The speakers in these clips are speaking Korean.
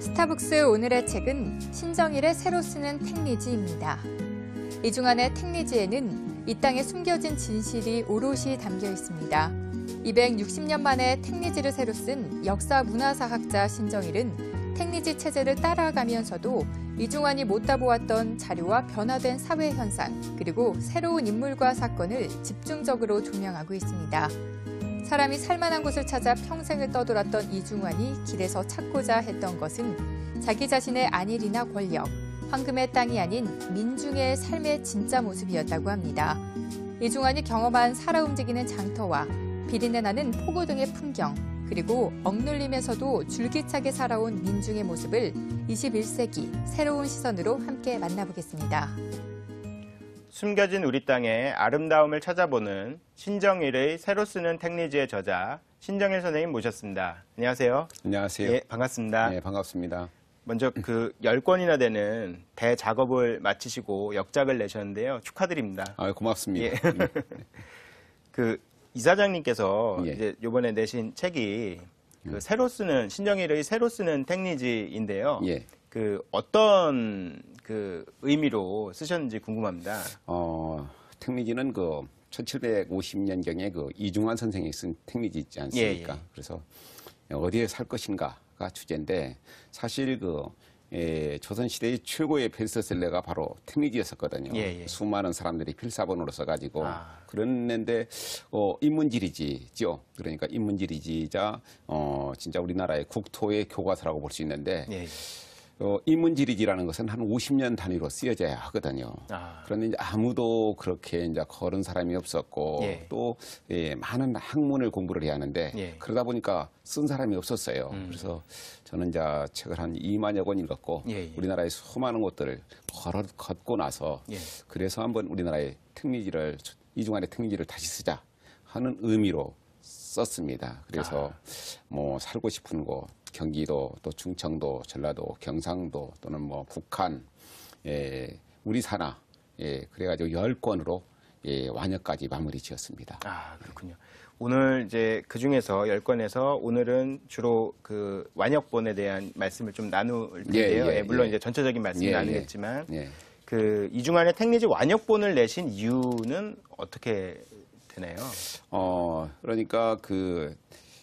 스타북스 오늘의 책은 신정일의 새로 쓰는 택리지입니다. 이중안의 택리지에는 이 땅에 숨겨진 진실이 오롯이 담겨 있습니다. 260년 만에 택리지를 새로 쓴 역사 문화사학자 신정일은 택리지 체제를 따라가면서도 이중환이 못 다보았던 자료와 변화된 사회 현상, 그리고 새로운 인물과 사건을 집중적으로 조명하고 있습니다. 사람이 살만한 곳을 찾아 평생을 떠돌았던 이중환이 길에서 찾고자 했던 것은 자기 자신의 안일이나 권력, 황금의 땅이 아닌 민중의 삶의 진짜 모습이었다고 합니다. 이중환이 경험한 살아 움직이는 장터와 비린내 나는 폭우 등의 풍경, 그리고 억눌리면서도 줄기차게 살아온 민중의 모습을 21세기 새로운 시선으로 함께 만나보겠습니다. 숨겨진 우리 땅의 아름다움을 찾아보는 신정일의 새로 쓰는 택리지의 저자 신정일 선생님 모셨습니다. 안녕하세요. 안녕하세요. 예, 반갑습니다. 예, 반갑습니다. 먼저 그 10권이나 되는 대작업을 마치시고 역작을 내셨는데요. 축하드립니다. 아, 고맙습니다. 예. 음. 그 이사장님께서 예. 이제 요번에 내신 책이 그 음. 새로 쓰는 신정일의 새로 쓰는 택리지인데요. 예. 그 어떤 그 의미로 쓰셨는지 궁금합니다. 어, 택리지는그 1750년경에 그 이중환 선생이 쓴택리지 있지 않습니까? 예, 예. 그래서 어디에 살 것인가가 주제인데 사실 그 예, 조선시대의 최고의 벨스셀러가 바로 택리지였었거든요 예, 예. 수많은 사람들이 필사본으로 써가지고 아. 그랬는데 어, 인문지리지죠. 그러니까 인문지리지자 어, 진짜 우리나라의 국토의 교과서라고 볼 수 있는데 예, 예. 어, 인문지리기라는 것은 한 50년 단위로 쓰여져야 하거든요. 아. 그런데 이제 아무도 그렇게 이제 걸은 사람이 없었고 예. 또 예, 많은 학문을 공부를 해야 하는데 예. 그러다 보니까 쓴 사람이 없었어요. 음. 그래서 저는 이제 책을 한 2만여 권 읽었고 예예. 예. 우리나라의 수많은 곳들을 걸어 걷고 나서 예. 그래서 한번 우리나라의 특리지를 이중환의 특리지를 다시 쓰자 하는 의미로 썼습니다. 그래서 아. 뭐 살고 싶은 곳 경기도 또 충청도, 전라도, 경상도 또는 뭐 북한, 예, 우리 산하 예, 그래가지고 열권으로 예, 완역까지 마무리 지었습니다. 아 그렇군요. 오늘 이제 그 중에서 열권에서 오늘은 주로 그 완역본에 대한 말씀을 좀 나눌 예, 텐데요. 예, 예, 예, 물론 이제 전체적인 말씀은 아니겠지만 예, 예. 그이중안의 택리지 완역본을 내신 이유는 어떻게 되나요? 어 그러니까 그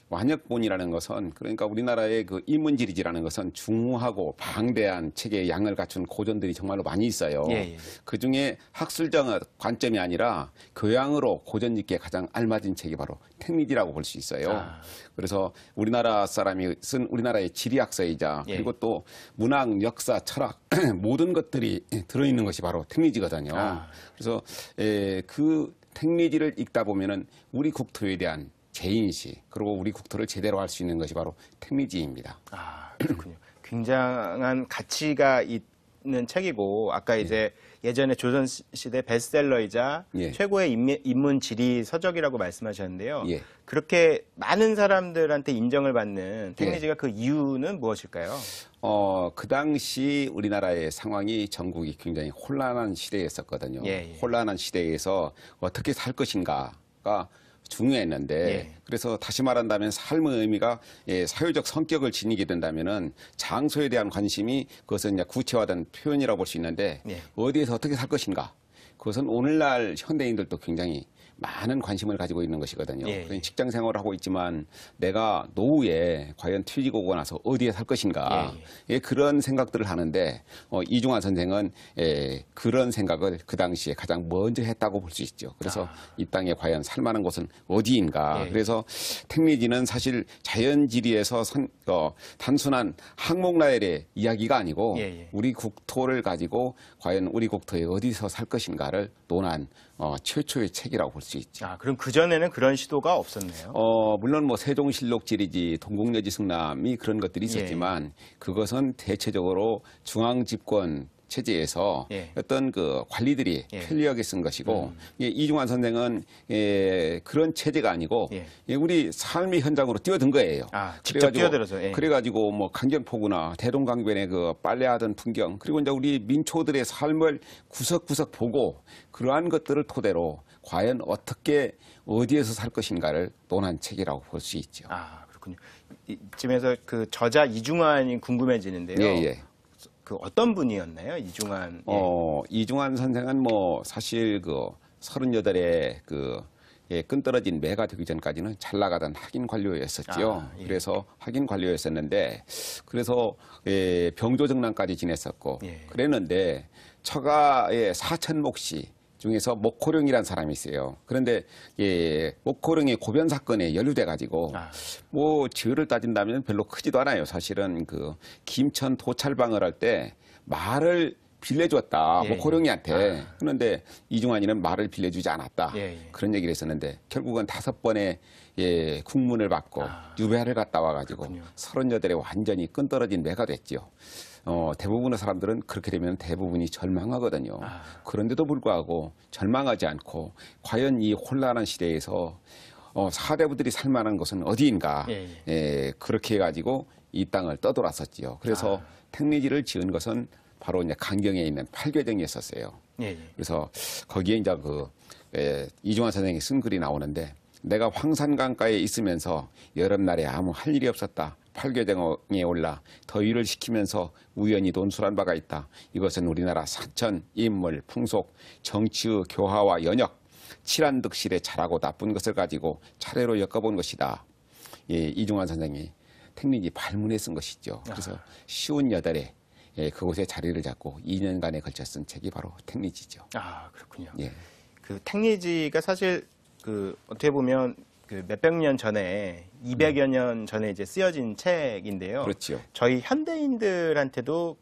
완역본이라는 것은 그러니까 우리나라의 그 인문지리지라는 것은 중후하고 방대한 책의 양을 갖춘 고전들이 정말로 많이 있어요. 예, 예. 그 중에 학술적 관점이 아니라 교양으로 고전 있게 가장 알맞은 책이 바로 택미지라고볼 수 있어요. 아. 그래서 우리나라 사람이 쓴 우리나라의 지리학서이자 예. 그리고 또 문학, 역사, 철학 모든 것들이 들어있는 것이 바로 택미지거든요. 아. 그래서 에, 예, 그 택미지를 읽다 보면은 우리 국토에 대한 개인시 그리고 우리 국토를 제대로 할 수 있는 것이 바로 태미지입니다. 아 그렇군요. 굉장한 가치가 있는 책이고 아까 예. 이제 예. 전에 조선 시대 베스트셀러이자 예. 최고의 인미, 인문 지리 서적이라고 말씀하셨는데요. 예. 그렇게 많은 사람들한테 인정을 받는 태미지가 예. 그 이유는 무엇일까요? 어, 그 당시 우리나라의 상황이 전국이 굉장히 혼란한 시대였었거든요. 예, 혼란한 시대에서 어떻게 살 것인가가 중요했는데 예. 그래서 다시 말한다면 삶의 의미가 예, 사회적 성격을 지니게 된다면은 장소에 대한 관심이 그것은 이제 구체화된 표현이라고 볼 수 있는데 예. 어디에서 어떻게 살 것인가 그것은 오늘날 현대인들도 굉장히 많은 관심을 가지고 있는 것이거든요. 예, 예, 직장 생활을 하고 있지만 내가 노후에 과연 퇴직하고 나서 어디에 살 것인가 예, 예, 예. 그런 생각들을 하는데 어, 이중환 선생은 예, 그런 생각을 그 당시에 가장 먼저 했다고 볼 수 있죠. 그래서 아. 이 땅에 과연 살만한 곳은 어디인가. 예, 그래서 택미지는 사실 자연지리에서 선, 어, 단순한 항목라열의 이야기가 아니고 예, 예. 우리 국토를 가지고 과연 우리 국토에 어디서 살 것인가를 논한 어, 최초의 책이라고 볼 수 있죠. 아, 그럼 그전에는 그런 시도가 없었네요. 어, 물론 뭐 세종실록 지리지, 동국여지 승람이 그런 것들이 예. 있었지만 예. 그것은 대체적으로 중앙집권 체제에서 예. 어떤 그 관리들이 예. 편리하게 쓴 것이고 음. 예, 이중환 선생은 예, 그런 체제가 아니고 예. 예, 우리 삶의 현장으로 뛰어든 거예요. 아, 직접 뛰어들어서 예. 그래가지고 뭐 강변포구나 대동강변에그 빨래하던 풍경 그리고 이제 우리 민초들의 삶을 구석구석 보고 그러한 것들을 토대로 과연 어떻게 어디에서 살 것인가를 논한 책이라고 볼 수 있죠. 아 그렇군요. 이쯤에서 그 저자 이중환이 궁금해지는데요. 예, 예. 그 어떤 분이었나요? 이중환. 예. 어, 이중환 선생은 뭐 사실 그 38에 그 예, 끈 떨어진 매가 되기 전까지는 잘 나가던 학인 관료였었지요. 아, 예. 그래서 학인 관료였었는데 그래서 예, 병조정난까지 지냈었고 예. 그랬는데 처가 의 사천목시 중에서 목호령이라는 사람이 있어요. 그런데 예, 목호령의 고변 사건에 연루돼 가지고 아. 뭐 죄를 따진다면 별로 크지도 않아요. 사실은 그 김천 도찰방을 할 때 말을 빌려줬다 예, 예. 목호령이한테 예. 아. 그런데 이중환이는 말을 빌려주지 않았다 예, 예, 그런 얘기를 했었는데 결국은 다섯 번의 예, 국문을 받고 아. 유배를 갔다 와가지고 서른 여대에 완전히 끈 떨어진 뇌가 됐죠 어, 대부분의 사람들은 그렇게 되면 대부분이 절망하거든요. 아. 그런데도 불구하고 절망하지 않고 과연 이 혼란한 시대에서 어, 사대부들이 살 만한 것은 어디인가 예, 예. 예, 그렇게 해가지고 이 땅을 떠돌았었지요. 그래서 아. 택리지를 지은 것은 바로 이제 강경에 있는 팔괘정이었었어요 예, 예. 그래서 거기에 이제 그 예, 이중환 선생이 쓴 글이 나오는데 내가 황산강가에 있으면서 여름날에 아무 할 일이 없었다. 팔계등에 올라 더위를 식히면서 우연히 논술한 바가 있다. 이것은 우리나라 사천, 인물, 풍속, 정치의 교화와 연역, 칠한 득실의 잘하고 나쁜 것을 가지고 차례로 엮어본 것이다. 예, 이중환 선생이 택닉지 발문에 쓴 것이죠. 그래서 아. 쉬운 여달에 예, 그곳에 자리를 잡고 2년간에 걸쳐 쓴 책이 바로 택리지죠. 아 그렇군요. 예. 그 택리지가 사실 그 어떻게 보면 그 몇백 년 전에 200여 음. 년 전에 이제 쓰여진 책인데요. 그렇죠. 저희 현대인들한테도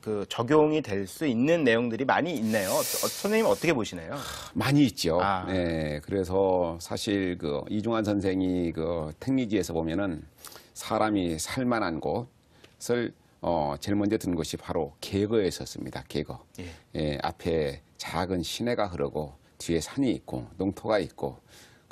그 적용이 될 수 있는 내용들이 많이 있네요. 어, 어, 선생님 어떻게 보시나요? 많이 있죠. 아. 네, 그래서 사실 그 이중환 선생이 그 택리지에서 보면은 사람이 살만한 곳을 어, 제일 먼저 든 것이 바로 개거에 있었습니다. 개거 예. 예, 앞에 작은 시내가 흐르고 뒤에 산이 있고 농토가 있고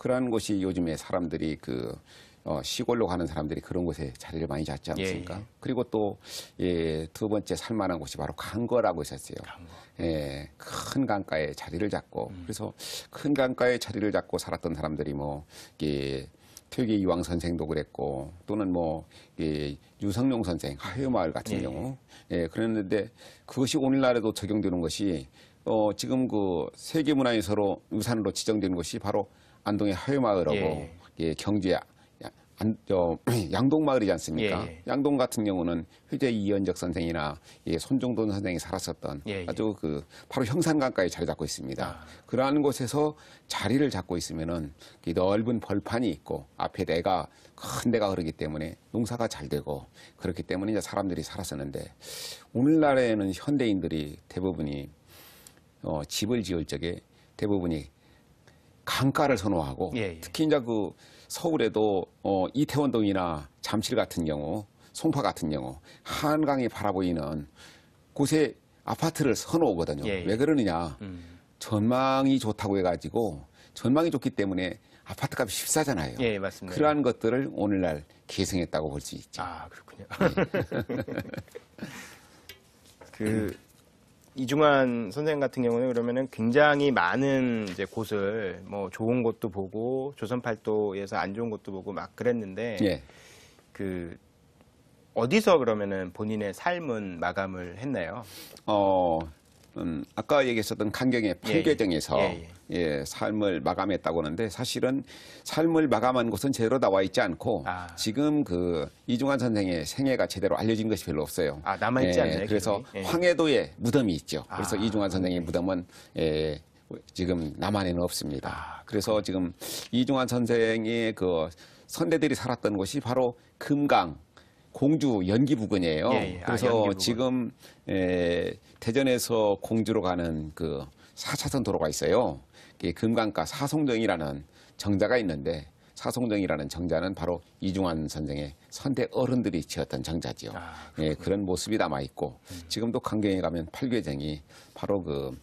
그러한 곳이 요즘에 사람들이 그 어, 시골로 가는 사람들이 그런 곳에 자리를 많이 잡지 예, 않습니까? 예, 예. 그리고 또, 예, 두 번째 살만한 곳이 바로 강거라고 있었어요. 강거. 예, 큰 강가에 자리를 잡고, 음. 그래서 큰 강가에 자리를 잡고 살았던 사람들이 뭐, 예, 퇴계 이왕 선생도 그랬고, 또는 뭐, 예, 유성룡 선생, 하회마을 같은 예, 예. 경우, 예, 그랬는데 그것이 오늘날에도 적용되는 것이, 어, 지금 그세계문화유산으로지정되는 것이 바로 안동의 하회마을하고 예, 예. 예, 경주의 안, 저, 양동마을이지 않습니까? 예, 예. 양동 같은 경우는 휴재 이현적 선생이나 예, 손종돈 선생이 살았었던 예, 예. 아주 그 바로 형산강가에 자리 잡고 있습니다. 아. 그러한 곳에서 자리를 잡고 있으면은 넓은 벌판이 있고 앞에 내가 큰 데가 흐르기 때문에 농사가 잘 되고 그렇기 때문에 이제 사람들이 살았었는데 오늘날에는 현대인들이 대부분이 어, 집을 지을 적에 대부분이 강가를 선호하고 예, 예. 특히 이제 그 서울에도 어, 이태원동이나 잠실 같은 경우 송파 같은 경우 한강이 바라보이는 곳에 아파트를 선호하거든요. 예, 예. 왜 그러느냐? 음. 전망이 좋다고 해가지고 전망이 좋기 때문에 아파트 값이 비싸잖아요 예, 맞습니다. 그러한 것들을 오늘날 계승했다고 볼 수 있죠. 아, 그렇군요. 네. 그 이중환 선생 같은 경우는 그러면은 굉장히 많은 이제 곳을 뭐 좋은 곳도 보고 조선팔도에서 안 좋은 곳도 보고 막 그랬는데 예. 그 어디서 그러면은 본인의 삶은 마감을 했나요? 어 음, 아까 얘기했었던 강경의 예, 예. 판계정에서 예, 예. 예, 삶을 마감했다고 하는데 사실은 삶을 마감한 곳은 제대로 나와 있지 않고 아. 지금 그 이중환 선생의 생애가 제대로 알려진 것이 별로 없어요. 아, 남아있지 예, 않나요? 그래서 예. 황해도에 무덤이 있죠. 아, 그래서 아. 이중환 네. 선생의 무덤은 예, 지금 남한에는 없습니다. 아, 그래서 지금 이중환 선생의 그 선대들이 살았던 곳이 바로 금강 공주 연기 부근이에요. 예, 예. 아, 그래서 연기 부근. 지금 에, 예, 대전에서 공주로 가는 그 4차선 도로가 있어요. 금강가 사송정이라는 정자가 있는데 사송정이라는 정자는 바로 이중환 선생의 선대 어른들이 지었던 정자지요. 아, 예, 그런 모습이 남아 있고 음. 지금도 강경에 가면 팔괘정이 바로 그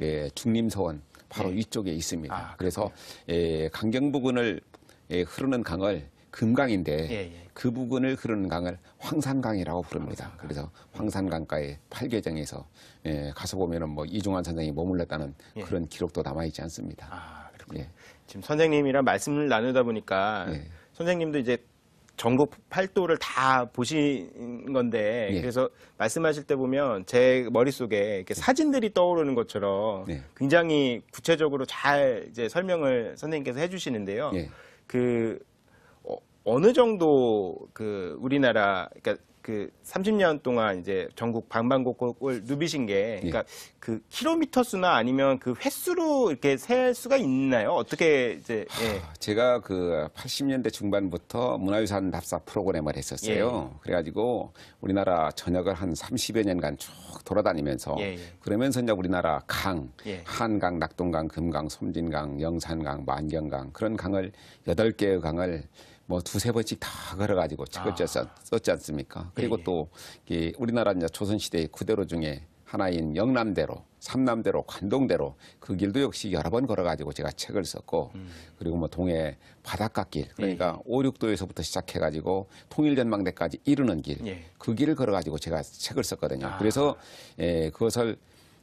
예, 중림서원 바로 네. 예. 위쪽에 있습니다. 아, 그래서 예, 강경 부근을 예, 흐르는 강을 금강인데 예, 예. 그 부분을 흐르는 강을 황산강이라고 부릅니다. 그래서 황산강가의 팔계정에서 예, 가서 보면은 뭐 이중환 선생이 머물렀다는 예. 그런 기록도 남아 있지 않습니다. 아, 그렇군요. 예. 지금 선생님이랑 말씀을 나누다 보니까 예. 선생님도 이제 전국 팔도를 다 보신 건데 예. 그래서 말씀하실 때 보면 제 머릿속에 이렇게 예. 사진들이 떠오르는 것처럼 예. 굉장히 구체적으로 잘 이제 설명을 선생님께서 해주시는데요. 예. 그 어느 정도 그 우리나라 그러니까 그 30년 동안 이제 전국 방방곡곡을 누비신 게 예. 그러니까 예. 그 킬로미터 수나 아니면 그 횟수로 이렇게 셀 수가 있나요? 어떻게 이제 예. 제가 그 80년대 중반부터 문화유산 답사 프로그램을 했었어요. 예. 그래가지고 우리나라 전역을 한 30여 년간 쭉 돌아다니면서 예, 예. 그러면서 이제 우리나라 강 한강, 낙동강, 금강, 솜진강, 영산강, 만경강 그런 강을 8개의 강을 뭐 두세 번씩 다 걸어가지고 책을 아. 썼지 않습니까? 그리고 예, 예. 또이 우리나라 이제 조선시대의 구대로 중에 하나인 영남대로, 삼남대로, 관동대로 그 길도 역시 여러 번 걸어가지고 제가 책을 썼고 음. 그리고 뭐 동해 바닷가길 그러니까 예. 5, 예. 6도에서부터 시작해가지고 통일전망대까지 이르는 길, 예. 그 길을 걸어가지고 제가 책을 썼거든요. 아. 그래서 예, 그것을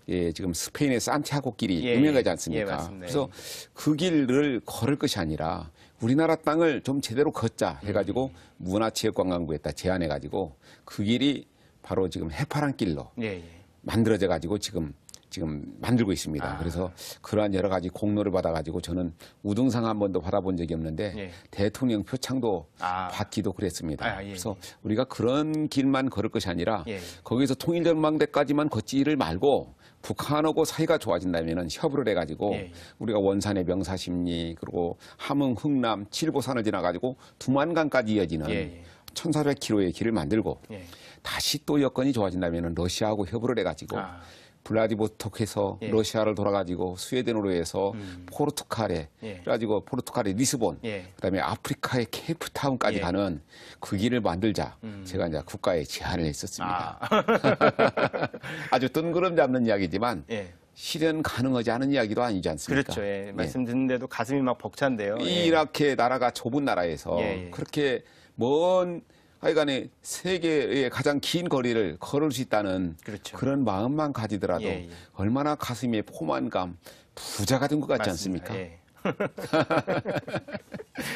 예, 지금 스페인의 산티아고 길이 예, 유명하지 예. 예, 않습니까? 예, 그래서 그 길을 걸을 것이 아니라 우리나라 땅을 좀 제대로 걷자 해가지고 문화체육관광부에다 제안해가지고 그 길이 바로 지금 해파란 길로 예, 예. 만들어져가지고 지금 지금 만들고 있습니다. 아. 그래서 그러한 여러 가지 공로를 받아가지고 저는 우등상 한 번도 받아본 적이 없는데 예. 대통령 표창도 아. 받기도 그랬습니다. 아, 예. 예. 그래서 우리가 그런 길만 걸을 것이 아니라 예. 거기서 통일전망대까지만 걷지를 말고 북한하고 사이가 좋아진다면은 협의를 해가지고 예, 예. 우리가 원산의 명사십리 그리고 함흥 흥남 칠보산을 지나가지고 두만강까지 이어지는 예. 1,400km의 예. 길을 만들고 예. 다시 또 여건이 좋아진다면은 러시아하고 협의를 해가지고 아. 블라디보스토에서 예. 러시아를 돌아가지고 스웨덴으로 해서 음. 포르투갈에 예. 그래가지고 포르투갈의 리스본 예. 그다음에 아프리카의 케이프타운까지 예. 가는 그 길을 만들자 음. 제가 이제 국가에 제안을 했었습니다. 아. 주 뜬구름 잡는 이야기지만 예. 실현 가능하지 않은 이야기도 아니지 않습니까? 그렇죠. 예. 예. 말씀 듣는데도 가슴이 막 벅찬데요. 예. 이렇게 나라가 좁은 나라에서 예, 예. 그렇게 먼 하여간에 세계의 가장 긴 거리를 걸을 수 있다는 그렇죠. 그런 마음만 가지더라도 예, 예. 얼마나 가슴에 포만감, 부자가 된 것 같지 맞습니다. 않습니까? 예.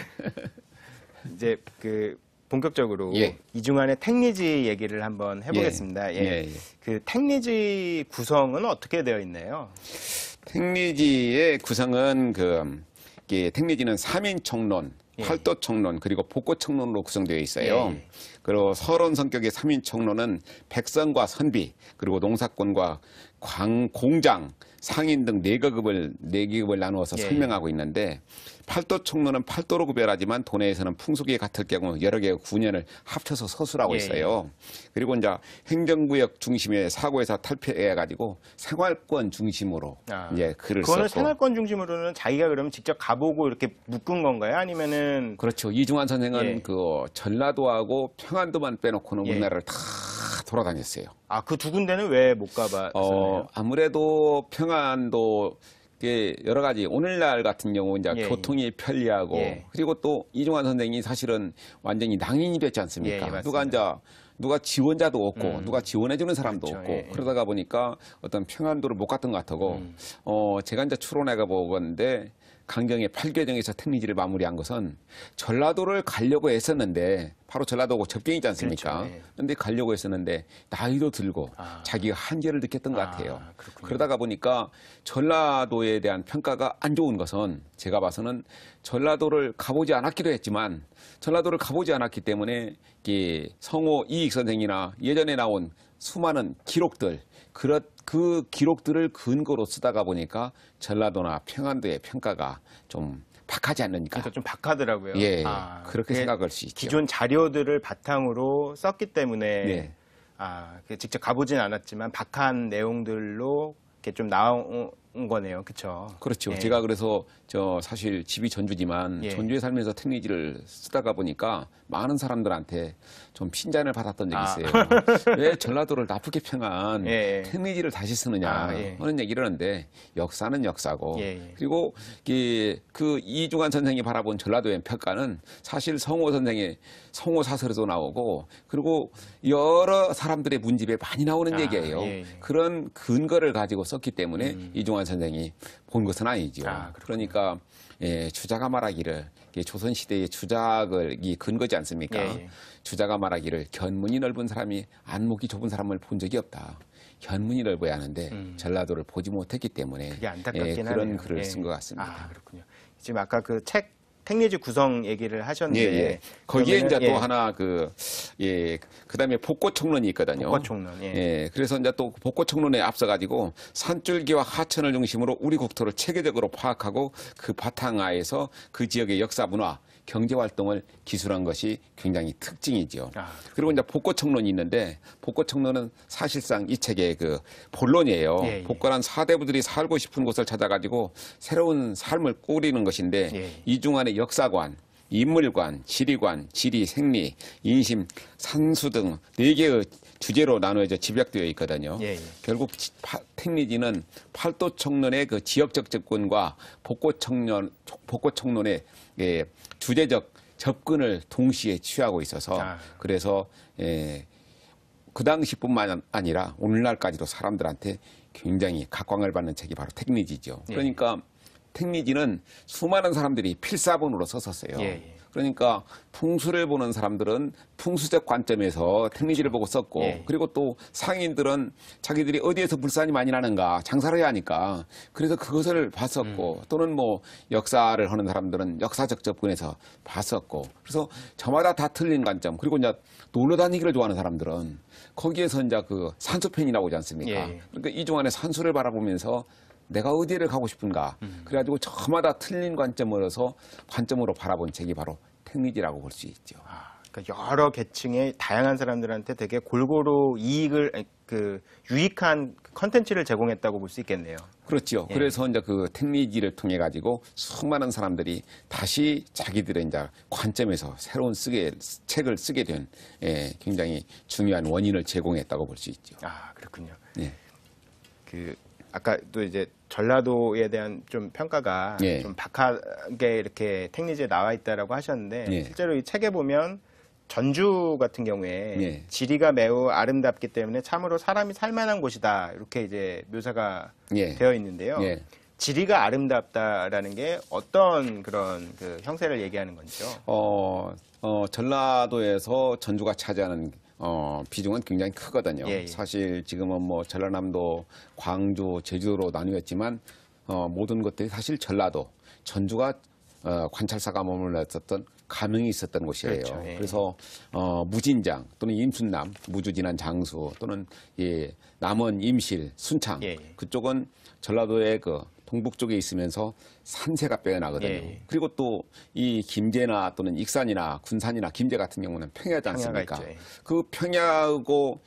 이제 그 본격적으로 예. 이중환의 택리지 얘기를 한번 해보겠습니다. 예. 예. 예, 예. 그 택리지 구성은 어떻게 되어 있나요? 택리지의 구성은 그 택리지는 3인 총론, 팔도 예. 청론 그리고 복고 청론으로 구성되어 있어요. 예. 그리고 서론 성격의 삼인 청론은 백성과 선비 그리고 농사꾼과 광 공장 상인 등 네 계급을 네급을 나누어서 예. 설명하고 있는데 팔도 청론은 팔도로 구별하지만 도내에서는 풍속이 같을 경우 여러 개의 구년을 합쳐서 서술하고 예. 있어요. 그리고 이제 행정구역 중심의 사고에서 탈피해 가지고 생활권 중심으로 아. 이제 글을 그거는 썼고. 생활권 중심으로는 자기가 그러면 직접 가보고 이렇게 묶은 건가요? 아니면은 때는 그렇죠. 이중환 선생은 예. 그 전라도하고 평안도만 빼놓고는 예. 우리나라를 다 돌아다녔어요. 아, 그 두 군데는 왜 못 가봤어요? 어, 아무래도 평안도 여러 가지 오늘날 같은 경우 이제 예. 예. 교통이 편리하고 예. 그리고 또 이중환 선생이 사실은 완전히 낭인이 됐지 않습니까? 예, 누가 이제 누가 지원자도 없고 음. 누가 지원해주는 사람도 그렇죠. 없고 예. 그러다가 보니까 어떤 평안도를 못 갔던 것 같고 음. 어 제가 이제 추론해가 보건데 강경의 팔개정에서 택리지를 마무리한 것은 전라도를 가려고 애썼는데 바로 전라도고 접경이지 않습니까? 그렇죠, 예. 그런데 가려고 했었는데 나이도 들고 아. 자기가 한계를 느꼈던 것 아, 같아요. 아, 그러다가 보니까 전라도에 대한 평가가 안 좋은 것은 제가 봐서는 전라도를 가보지 않았기도 했지만 전라도를 가보지 않았기 때문에 성호 이익 선생이나 예전에 나온 수많은 기록들 그런 그 기록들을 근거로 쓰다가 보니까 전라도나 평안도의 평가가 좀 박하지 않으니까. 그러니좀 박하더라고요. 예, 아, 그렇게 생각할 수 있죠. 기존 자료들을 바탕으로 썼기 때문에 네. 아, 직접 가보진 않았지만 박한 내용들로 이렇게 좀나온 거네요. 그렇죠. 그렇죠. 예. 제가 그래서 저 사실 집이 전주지만 예. 전주에 살면서 텔리지를 쓰다가 보니까 많은 사람들한테 좀 핀잔을 받았던 적이 아. 있어요. 아. 왜 전라도를 나쁘게 평한 예. 텔리지를 예. 다시 쓰느냐 아, 예. 하는 얘기를 하는데 역사는 역사고 예. 예. 그리고 그 이중환 선생이 바라본 전라도의 평가는 사실 성호 선생의 성호 사설에도 나오고 그리고 여러 사람들의 문집에 많이 나오는 아, 얘기예요. 예. 예. 그런 근거를 가지고 썼기 때문에 음. 이중환 이병헌 선생이 본 것은 아니죠. 아, 그러니까 예, 주자가 말하기를 조선 시대의 주작을 이 근거지 않습니까? 예, 예. 주자가 말하기를 견문이 넓은 사람이 안목이 좁은 사람을 본 적이 없다. 견문이 넓어야 하는데 음. 전라도를 보지 못했기 때문에 그게 안타깝긴 예, 그런 하네요. 글을 예. 쓴것 같습니다. 아, 그렇군요. 지금 아까 그책 팽리지 구성 얘기를 하셨는데 예, 예. 거기에 그러 이제 또 예. 하나 그 예, 그다음에 복고청론이 있거든요. 복고총론. 예. 예. 그래서 이제 또복고청론에 앞서 가지고 산줄기와 하천을 중심으로 우리 국토를 체계적으로 파악하고 그 바탕 하에서 그 지역의 역사 문화 경제 활동을 기술한 것이 굉장히 특징이죠. 아, 그리고 이제 복고청론이 있는데 복고청론은 사실상 이 책의 그 본론이에요. 예, 예. 복고란 사대부들이 살고 싶은 곳을 찾아가지고 새로운 삶을 꾸리는 것인데 예. 예. 이중안의 역사관, 인물관, 지리관, 지리, 생리, 인심, 산수 등 네 개의 주제로 나눠져 집약되어 있거든요. 예, 예. 결국 택리지는 팔도 청론의 그 지역적 접근과 복고 청년 복고 청론의 예, 주제적 접근을 동시에 취하고 있어서 아. 그래서 예, 그 당시뿐만 아니라 오늘날까지도 사람들한테 굉장히 각광을 받는 책이 바로 택리지죠. 예. 그러니까 택리지는 수많은 사람들이 필사본으로 썼었어요. 예. 예. 그러니까 풍수를 보는 사람들은 풍수적 관점에서 텔미지를 보고 썼고 예. 그리고 또 상인들은 자기들이 어디에서 불산이 많이 나는가 장사를 해야 하니까 그래서 그것을 봤었고 음. 또는 뭐 역사를 하는 사람들은 역사적 접근에서 봤었고 그래서 저마다 다 틀린 관점 그리고 이제 놀러 다니기를 좋아하는 사람들은 거기에서 이제 그 산소편이라고 하지 않습니까? 예. 그러니까 이 중 안에 산소를 바라보면서 내가 어디를 가고 싶은가. 음. 그래가지고 저마다 틀린 관점으로서 관점으로 바라본 책이 바로 탱리지라고 볼 수 있죠. 아, 그러니까 여러 계층의 다양한 사람들한테 되게 골고루 이익을 그 유익한 컨텐츠를 제공했다고 볼 수 있겠네요. 그렇죠. 예. 그래서 이제 그 탱리지를 통해 가지고 수많은 사람들이 다시 자기들의 이제 관점에서 새로운 쓰게 책을 쓰게 된 예, 굉장히 중요한 원인을 제공했다고 볼 수 있죠. 아 그렇군요. 예. 그 아까 또 이제 전라도에 대한 좀 평가가 예. 좀 박하게 이렇게 택리지에 나와 있다라고 하셨는데 예. 실제로 이 책에 보면 전주 같은 경우에 예. 지리가 매우 아름답기 때문에 참으로 사람이 살만한 곳이다 이렇게 이제 묘사가 예. 되어 있는데요. 예. 지리가 아름답다라는 게 어떤 그런 그 형세를 얘기하는 건지요? 어, 어, 전라도에서 전주가 차지하는 어, 비중은 굉장히 크거든요. 예, 예. 사실 지금은 뭐 전라남도, 광주, 제주도로 나뉘었지만 어, 모든 것들이 사실 전라도, 전주가 어, 관찰사가 머물렀었던 가명이 있었던 곳이에요. 그렇죠, 예. 그래서 어, 무진장 또는 임순남, 무주진한 장수 또는 예, 남원 임실, 순창 예, 예. 그쪽은 전라도의 그 동북쪽에 있으면서 산세가 빼어나거든요. 예. 예. 그리고 또 이 김제나 또는 익산이나 군산이나 김제 같은 경우는 평야지 않습니까? 있죠, 예. 그 평야하고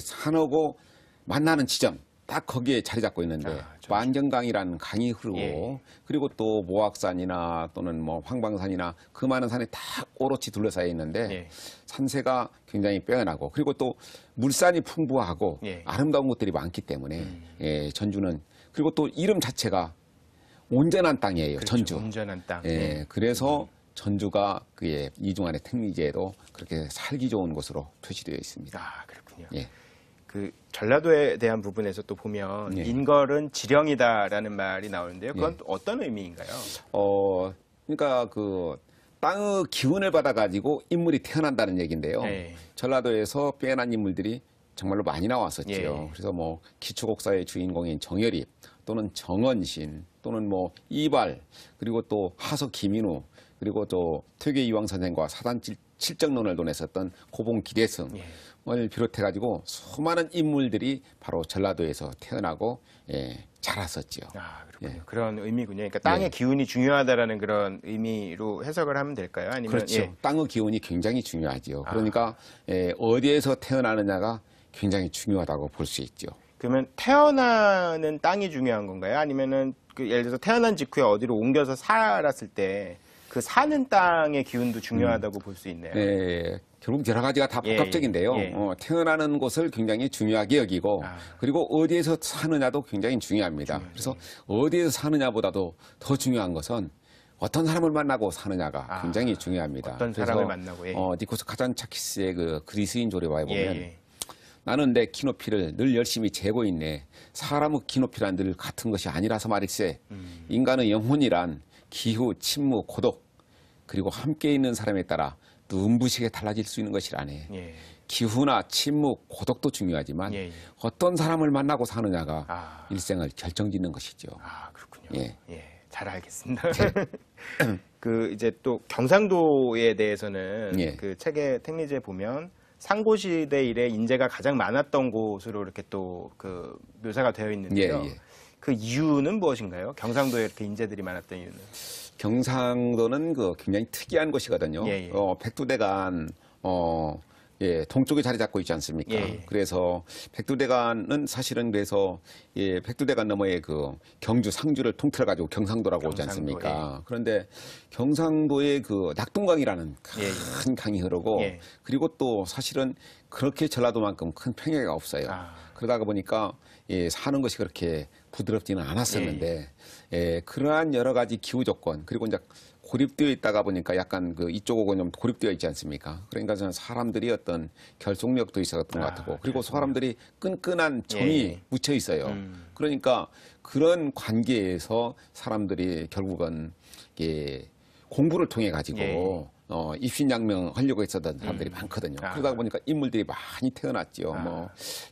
산하고 만나는 지점 딱 거기에 자리 잡고 있는데 아, 만경강이라는 강이 흐르고 예. 그리고 또 모악산이나 또는 뭐 황방산이나 그 많은 산에다 오롯이 둘러싸여 있는데 예. 산세가 굉장히 빼어나고 그리고 또 물산이 풍부하고 예. 아름다운 곳들이 많기 때문에 음. 예, 전주는 그리고 또 이름 자체가 온전한 땅이에요. 그렇죠, 전주. 온전한 땅. 예. 네. 그래서 음. 전주가 그의 이중안의 택리제도 그렇게 살기 좋은 곳으로 표시되어 있습니다. 아 그렇군요. 예. 그 전라도에 대한 부분에서 또 보면 예. 인걸은 지령이다라는 말이 나오는데요. 그건 예. 어떤 의미인가요? 어, 그러니까 그 땅의 기운을 받아가지고 인물이 태어난다는 얘기인데요. 예. 전라도에서 빼어난 인물들이 정말로 많이 나왔었죠요 예. 그래서 뭐 기초곡사의 주인공인 정열이 또는 정언신 또는 뭐 이발 그리고 또 하서 김인우 그리고 또 퇴계 이황 선생과 사단 칠정론을 논했었던 고봉 기대승을 예. 비롯해 가지고 수많은 인물들이 바로 전라도에서 태어나고 예, 자랐었지요. 아, 그렇군요. 예. 그런 의미군요. 그러니까 땅의 예. 기운이 중요하다라는 그런 의미로 해석을 하면 될까요? 아니면 그렇죠. 예. 땅의 기운이 굉장히 중요하지요. 아. 그러니까 아. 어디에서 태어나느냐가 굉장히 중요하다고 볼 수 있죠. 그러면 태어나는 땅이 중요한 건가요? 아니면은 그 예를 들어서 태어난 직후에 어디로 옮겨서 살았을 때 그 사는 땅의 기운도 중요하다고 음. 볼수 있네요. 네. 결국 여러 가지가 다 복합적인데요. 예, 예. 어, 태어나는 곳을 굉장히 중요하게 여기고 아. 그리고 어디에서 사느냐도 굉장히 중요합니다. 중요하네. 그래서 어디에서 사느냐보다도 더 중요한 것은 어떤 사람을 만나고 사느냐가 아, 굉장히 중요합니다. 어떤 사람을 만나고. 예. 어, 니코스 카잔차키스의 그 그리스인 조례와에 보면 나는 내 키높이를 늘 열심히 재고 있네. 사람의 키높이란 늘 같은 것이 아니라서 말일세. 음. 인간의 영혼이란 기후, 침묵, 고독 그리고 함께 있는 사람에 따라 눈부시게 달라질 수 있는 것이라네. 예. 기후나 침묵, 고독도 중요하지만 예, 예. 어떤 사람을 만나고 사느냐가 아. 일생을 결정짓는 것이죠. 아 그렇군요. 예, 예잘 알겠습니다. 예. 그 이제 또 경상도에 대해서는 예. 그 책의 택리제 보면 상고시대 이래 인재가 가장 많았던 곳으로 이렇게 또 그 묘사가 되어 있는데요. 예, 예. 그 이유는 무엇인가요? 경상도에 이렇게 인재들이 많았던 이유는? 경상도는 그 굉장히 특이한 곳이거든요. 예, 예. 어, 백두대간 어, 예, 동쪽에 자리 잡고 있지 않습니까? 예. 그래서 백두대간은 사실은 그래서 예, 백두대간 너머에 그 경주 상주를 통틀어 가지고 경상도라고 오지 경상도, 않습니까? 예. 그런데 경상도의 그 낙동강이라는 큰 예, 예. 강이 흐르고 예. 그리고 또 사실은 그렇게 전라도만큼 큰 평야가 없어요. 아. 그러다가 보니까 예, 사는 것이 그렇게 부드럽지는 않았었는데 예, 그러한 여러 가지 기후 조건 그리고 이제 고립되어 있다가 보니까 약간 그이쪽오고좀 고립되어 있지 않습니까? 그러니까 저는 사람들이 어떤 결속력도 있었던 아, 것 같고 아, 그리고 사람들이 끈끈한 정이 예, 예. 묻혀 있어요. 음. 그러니까 그런 관계에서 사람들이 결국은 예, 공부를 통해 가지고 예. 예. 어, 입신양명 하려고 했었던 사람들이 음. 많거든요. 아. 그러다 보니까 인물들이 많이 태어났죠. 아. 뭐,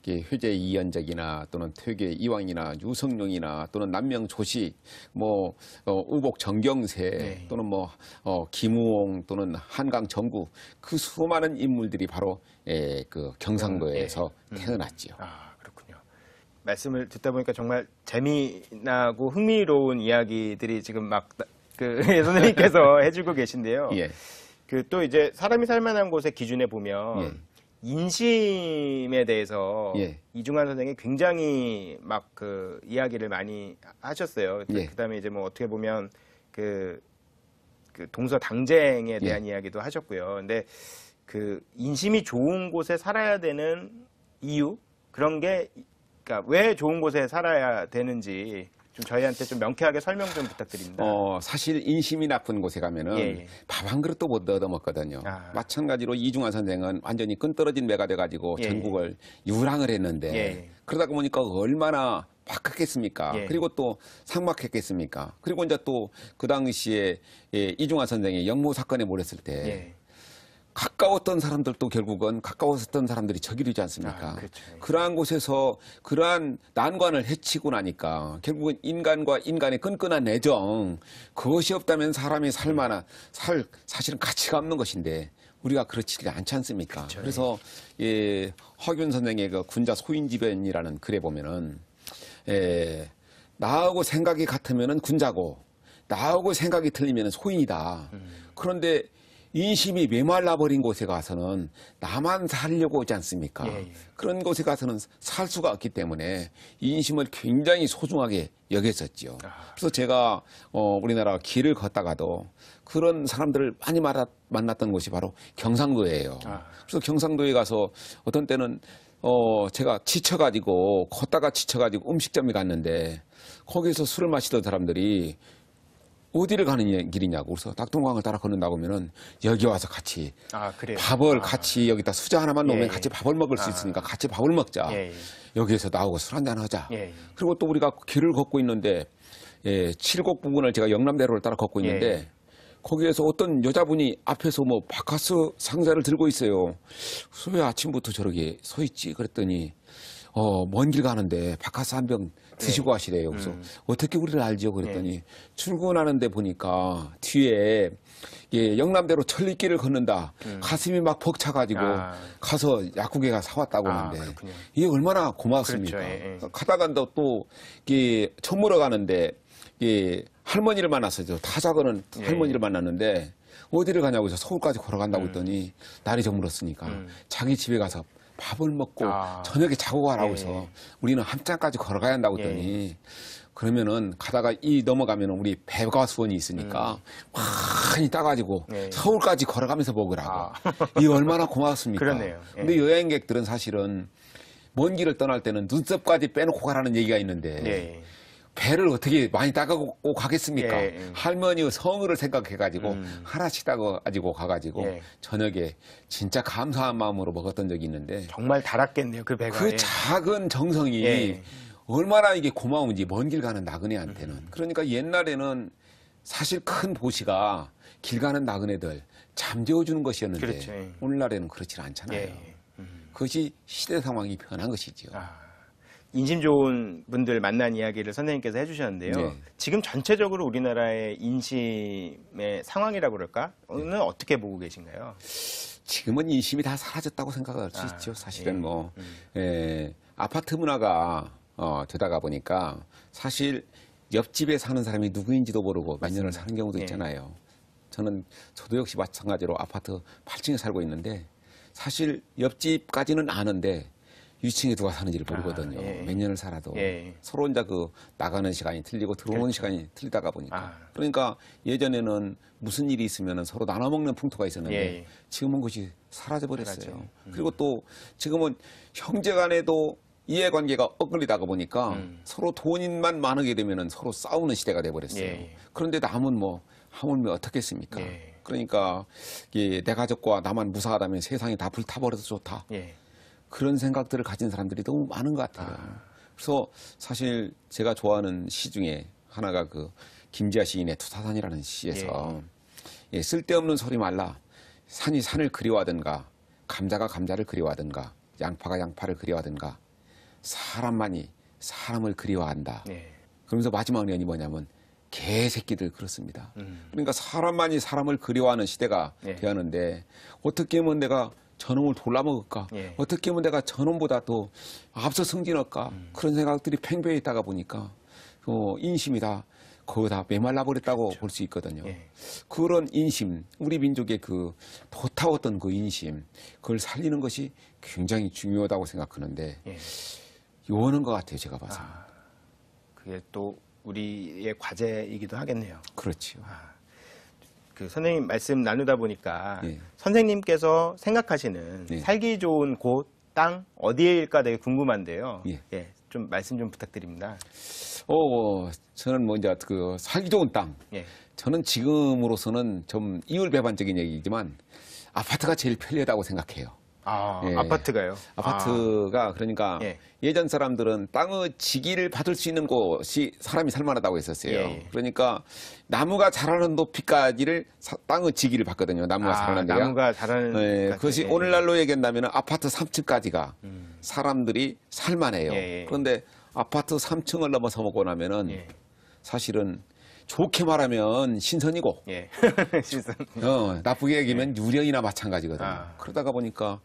회재 이연적이나 또는 퇴계 이왕이나 유성룡이나 또는 남명 조시 뭐, 어, 우복 정경세 네. 또는 뭐, 어, 김우홍 또는 한강 정구 그 수많은 인물들이 바로 예, 그 경상도에서 네. 음. 태어났지요. 아, 그렇군요. 말씀을 듣다 보니까 정말 재미나고 흥미로운 이야기들이 지금 막 그, 선생님께서 해주고 계신데요. 예. 그또 이제 사람이 살만한 곳의 기준에 보면 예. 인심에 대해서 예. 이중환 선생이 굉장히 막 그 이야기를 많이 하셨어요. 그 예. 그다음에 이제 뭐 어떻게 보면 그, 그 동서 당쟁에 예. 대한 예. 이야기도 하셨고요. 근데 그 인심이 좋은 곳에 살아야 되는 이유 그런 게 그러니까 왜 좋은 곳에 살아야 되는지 좀 저희한테 좀 명쾌하게 설명 좀 부탁드립니다. 어, 사실 인심이 나쁜 곳에 가면은 예, 예. 밥한 그릇도 못 얻어 먹거든요. 아. 마찬가지로 이중환 선생은 완전히 끈 떨어진 배가 돼가지고 예, 예, 전국을 유랑을 했는데 예, 예. 그러다 보니까 얼마나 박했겠습니까? 그리고 또 상막했겠습니까? 그리고 이제 또 그 당시에 예, 이중환 선생이 영모 사건에 몰렸을 때 가까웠던 사람들도 결국은 가까웠었던 사람들이 적이 되지 않습니까? 아, 그렇죠. 그러한 곳에서 그러한 난관을 해치고 나니까 결국은 인간과 인간의 끈끈한 애정 그것이 없다면 사람이 살만한 살 사실은 가치가 없는 것인데 우리가 그렇지 않지 않습니까? 그렇죠. 그래서 예, 허균 선생의 그 군자 소인지변이라는 글에 보면은 예, 나하고 생각이 같으면은 군자고 나하고 생각이 틀리면은 소인이다. 음. 그런데 인심이 메말라버린 곳에 가서는 나만 살려고 오지 않습니까? 예, 예. 그런 곳에 가서는 살 수가 없기 때문에 인심을 굉장히 소중하게 여겼었죠 아. 그래서 제가 어, 우리나라 길을 걷다가도 그런 사람들을 많이 말하, 만났던 곳이 바로 경상도예요. 아. 그래서 경상도에 가서 어떤 때는 어, 제가 지쳐가지고 걷다가 지쳐가지고 음식점에 갔는데 거기서 술을 마시던 사람들이 어디를 가는 길이냐고 그래서 낙동강을 따라 걷는다보면은 여기 와서 같이 아, 밥을 아. 같이 여기다 수저 하나만 놓으면 예, 같이 밥을 먹을 아. 수 있으니까 같이 밥을 먹자 예, 예. 여기에서 나오고 술 한잔 하자 예, 예. 그리고 또 우리가 길을 걷고 있는데 예, 칠곡 부분을 제가 영남대로를 따라 걷고 있는데 거기에서 어떤 여자분이 앞에서 뭐박카스 상자를 들고 있어요 그래서 왜 아침부터 저렇게 서 있지 그랬더니 어, 먼 길 가는데 박카스한병 드시고 네. 하시래요. 그래서 음. 어떻게 우리를 알죠? 그랬더니 네. 출근하는데 보니까 뒤에 예, 영남대로 천리길을 걷는다. 음. 가슴이 막 벅차가지고 아. 가서 약국에 가 사왔다고 아, 하는데 그 이게 얼마나 고맙습니까? 그렇죠. 예, 예. 가다간다 또 이게 처물어 가는데 예, 할머니를 만났어요. 타작은 예. 할머니를 만났는데 어디를 가냐고 해서 서울까지 걸어간다고 음. 했더니 날이 저물었으니까 음. 자기 집에 가서 밥을 먹고 아. 저녁에 자고 가라고 예. 해서 우리는 함장까지 걸어가야 한다고 예. 했더니 예. 그러면은 가다가 이넘어가면 우리 배가수원이 있으니까 음. 많이 따가지고 예. 서울까지 걸어가면서 먹으라고 아. 이 얼마나 고맙습니까? 그러네요. 예. 근데 여행객들은 사실은 먼 길을 떠날 때는 눈썹까지 빼놓고 가라는 얘기가 있는데 배를 어떻게 많이 따가고 가겠습니까? 예, 예. 할머니의 성을 생각해가지고 음. 하나씩 따가지고 가가지고 예. 저녁에 진짜 감사한 마음으로 먹었던 적이 있는데 정말 달았겠네요 그 배가 그 예. 작은 정성이 예. 얼마나 이게 고마운지 먼 길 가는 나그네한테는 음. 그러니까 옛날에는 사실 큰 보시가 길 가는 나그네들 잠재워주는 것이었는데 그렇죠. 오늘날에는 그렇지 않잖아요. 음. 그것이 시대 상황이 변한 것이지요. 아. 인심 좋은 분들 만난 이야기를 선생님께서 해주셨는데요. 네. 지금 전체적으로 우리나라의 인심의 상황이라고 그럴까? 오늘 네. 어떻게 보고 계신가요? 지금은 인심이 다 사라졌다고 생각할 수 아, 있죠. 예. 사실은 예. 뭐 음. 예, 아파트 문화가 어, 되다가 보니까 사실 옆집에 사는 사람이 누구인지도 모르고 맞몇 년을 사는 경우도 예. 있잖아요. 예. 저는 저도 역시 마찬가지로 아파트 8층에 살고 있는데 사실 옆집까지는 아는데 위층에 누가 사는지를 모르거든요. 아, 예, 예. 몇 년을 살아도 예. 예. 서로 혼자 그 나가는 시간이 틀리고 들어오는 그렇죠. 시간이 틀리다가 보니까 아. 그러니까 예전에는 무슨 일이 있으면 서로 나눠 먹는 풍토가 있었는데 예. 예. 지금은 그것이 사라져 버렸어요. 음. 그리고 또 지금은 형제간에도 이해관계가 엇갈리다가 보니까 음. 서로 돈인만 많게 되면 서로 싸우는 시대가 돼버렸어요. 그런데 남은 뭐 하물며 어떻겠습니까? 그러니까 이내 가족과 나만 무사하다면 세상이 다 불타버려서 좋다. 그런 생각들을 가진 사람들이 너무 많은 것 같아요. 아. 그래서 사실 제가 좋아하는 시 중에 하나가 그 김지아 시인의 투사산이라는 시에서 예. 예, 쓸데없는 소리 말라 산이 산을 그리워하든가 감자가 감자를 그리워하든가 양파가 양파를 그리워하든가 사람만이 사람을 그리워한다. 예. 그러면서 마지막 면이 뭐냐면 개새끼들 그렇습니다. 음. 그러니까 사람만이 사람을 그리워하는 시대가 예. 되었는데 어떻게 하면 내가 전원을 돌라먹을까? 예. 어떻게 하면 내가 전원보다더 앞서 승진할까? 음. 그런 생각들이 팽배해 있다가 보니까 어, 인심이 다 거의 다 메말라 버렸다고 그렇죠. 볼수 있거든요. 예. 그런 인심, 우리 민족의 그 도타웠던 그 인심, 그걸 살리는 것이 굉장히 중요하다고 생각하는데 예. 요원한 것 같아요, 제가 봐서. 아, 그게 또 우리의 과제이기도 하겠네요. 그렇죠. 아. 그 선생님 말씀 나누다 보니까 예. 선생님께서 생각하시는 예. 살기 좋은 곳, 땅 어디일까 되게 궁금한데요. 예. 예. 좀 말씀 좀 부탁드립니다. 어, 어 저는 뭐 이제 그 살기 좋은 땅. 예. 저는 지금으로서는 좀 이율배반적인 얘기지만 아파트가 제일 편리하다고 생각해요. 아, 예. 아파트가요? 아파트가 아. 그러니까 예. 전 사람들은 땅의 지기를 받을 수 있는 곳이 사람이 살만하다고 했었어요. 예. 그러니까 나무가 자라는 높이까지를 사, 땅의 지기를 받거든요. 나무가 아, 자라는 데가. 나무가 자라는 예, 그것이 예, 예. 오늘날로 얘기한다면 아파트 3층까지가 음. 사람들이 살만해요. 예, 그런데 아파트 3층을 넘어서 먹고 나면은 사실은 좋게 말하면 신선이고 예. 신선. 어, 나쁘게 얘기하면 예. 유령이나 마찬가지거든요. 아. 그러다가 보니까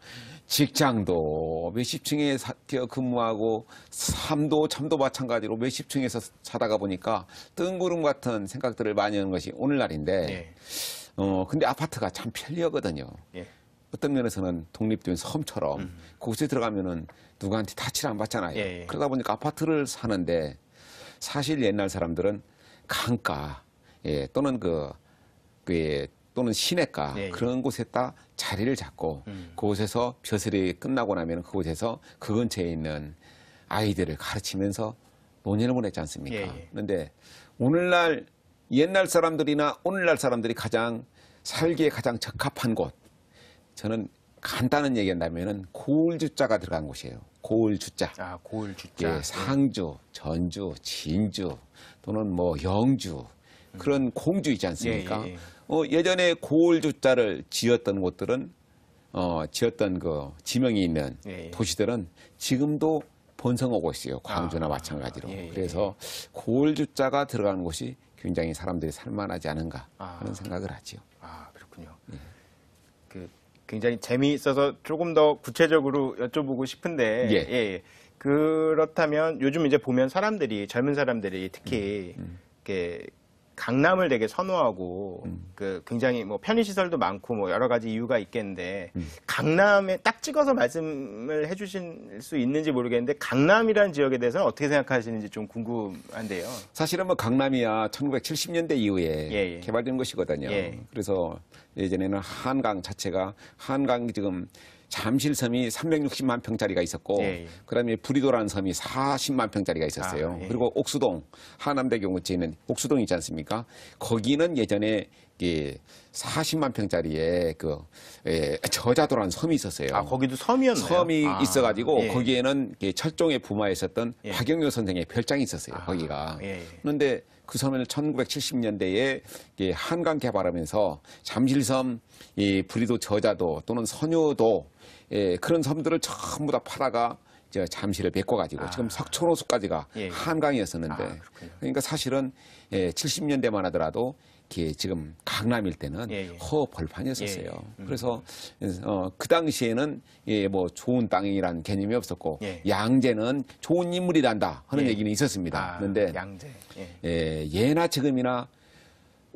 직장도 몇십 층에 사, 근무하고 삶도 참도 마찬가지로 몇십 층에서 자다가 보니까 뜬구름 같은 생각들을 많이 하는 것이 오늘날인데 예. 어, 근데 아파트가 참 편리하거든요. 예. 어떤 면에서는 독립된 섬처럼 음. 곳에 들어가면은 누구한테 다치를 안 받잖아요. 예, 예. 그러다 보니까 아파트를 사는데 사실 옛날 사람들은 강가 예, 또는 그, 그 또는 시내가 예, 예, 그런 곳에다 자리를 잡고 음. 그곳에서 벼슬이 끝나고 나면 그곳에서 그 근처에 있는 아이들을 가르치면서 논의를 보냈지 않습니까? 예, 예, 그런데 오늘날 옛날 사람들이나 오늘날 사람들이 가장 살기에 가장 적합한 곳 저는 간단한 얘기한다면은 고을주자가 들어간 곳이에요. 고을주자. 아, 고을주자. 예, 상주, 전주, 진주, 또는 뭐 영주 음. 그런 공주 있지 않습니까? 예, 예, 예. 어, 예전에 고을주자를 지었던 곳들은 어, 지었던 그 지명이 있는 예, 예. 도시들은 지금도 번성하고 있어요. 아, 광주나 아, 마찬가지로. 예, 예, 예. 그래서 고을주자가 들어가는 곳이 굉장히 사람들이 살만하지 않은가 아, 하는 아, 생각을 하지요. 아 그렇군요. 예. 그 굉장히 재미있어서 조금 더 구체적으로 여쭤보고 싶은데 예. 예. 예. 그렇다면 요즘 이제 보면 사람들이 젊은 사람들이 특히 음, 음. 이렇게 강남을 되게 선호하고 음. 그 굉장히 뭐 편의 시설도 많고 뭐 여러 가지 이유가 있겠는데 강남에 딱 찍어서 말씀을 해주실 수 있는지 모르겠는데 강남이라는 지역에 대해서 어떻게 생각하시는지 좀 궁금한데요. 사실은 뭐 강남이야 1970년대 이후에 예, 예. 개발된 것이거든요. 예. 그래서 예전에는 한강 자체가 한강이 지금 잠실섬이 360만 평짜리가 있었고 예, 예. 그다음에 부리도라는 섬이 40만 평짜리가 있었어요. 아, 예. 그리고 옥수동 하남대교 근처에 있는 옥수동 있지 않습니까? 거기는 예전에 이 예, 40만 평짜리에 그 예, 저자도라는 섬이 있었어요. 아 거기도 섬이었나요? 섬이 아, 있어가지고 예. 거기에는 철종의 부마에 있었던 예. 박영료 선생의 별장이 있었어요. 아, 거기가. 예. 그런데 그섬에는 1970년대에 한강 개발하면서 잠실섬, 이 부리도 저자도 또는 선효도 예, 그런 섬들을 전부 다 팔아가 저 잠실을 메꿔가지고 아. 지금 석촌호수까지가 예. 한강이었었는데 아, 그러니까 사실은 예, 70년대만 하더라도 특히 지금 강남일 때는 예, 예. 허벌판이었었어요. 예, 예. 음. 그래서 어, 그 당시에는 예, 뭐 좋은 땅이란 개념이 없었고 예. 양재는 좋은 인물이란다 하는 예. 얘기는 있었습니다. 아, 그런데 양재. 예. 예, 예나 지금이나